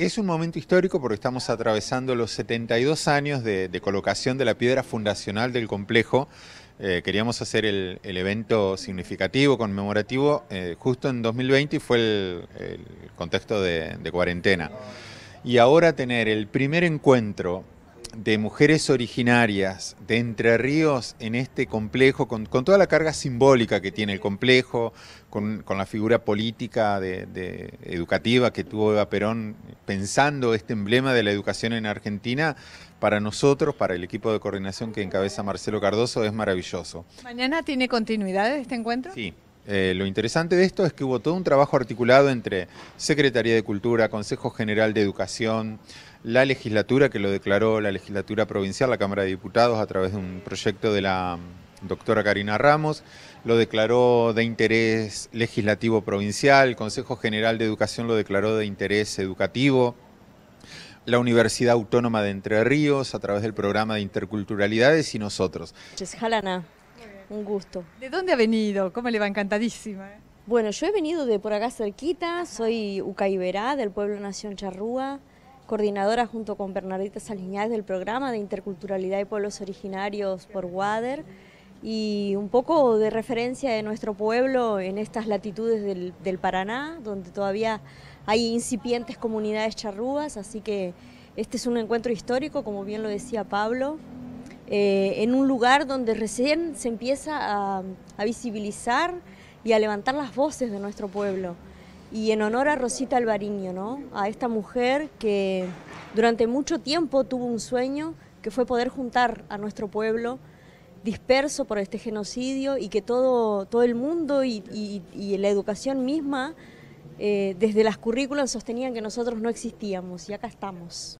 Es un momento histórico porque estamos atravesando los 72 años de, colocación de la piedra fundacional del complejo. Eh, queríamos hacer el, evento significativo, conmemorativo, eh, justo en 2020 y fue el, contexto de cuarentena. Y ahora tener el primer encuentro de mujeres originarias de Entre Ríos en este complejo, con, toda la carga simbólica que tiene el complejo, con, la figura política de, educativa que tuvo Eva Perón, pensando este emblema de la educación en Argentina, para nosotros, para el equipo de coordinación que encabeza Marcelo Cardoso, es maravilloso. ¿Mañana tiene continuidad este encuentro? Sí. Eh, lo interesante de esto es que hubo todo un trabajo articulado entre Secretaría de Cultura, Consejo General de Educación, la legislatura que lo declaró, la legislatura provincial, la Cámara de Diputados, a través de un proyecto de la mm, doctora Karina Ramos, lo declaró de interés legislativo provincial, el Consejo General de Educación lo declaró de interés educativo, la Universidad Autónoma de Entre Ríos a través del programa de interculturalidades y nosotros un gusto. ¿De dónde ha venido? ¿Cómo le va? Encantadísima. ¿eh? Bueno, yo he venido de por acá cerquita, soy Ucaiberá, del pueblo Nación Charrúa, coordinadora junto con Bernardita Saliñáez del programa de Interculturalidad y Pueblos Originarios por WADER y un poco de referencia de nuestro pueblo en estas latitudes del, del Paraná, donde todavía hay incipientes comunidades charrúas, así que este es un encuentro histórico, como bien lo decía Pablo, eh, en un lugar donde recién se empieza a, visibilizar y a levantar las voces de nuestro pueblo. Y en honor a Rosita Alvariño, a esta mujer que durante mucho tiempo tuvo un sueño que fue poder juntar a nuestro pueblo disperso por este genocidio y que todo, el mundo y, la educación misma eh, desde las currículas sostenían que nosotros no existíamos y acá estamos.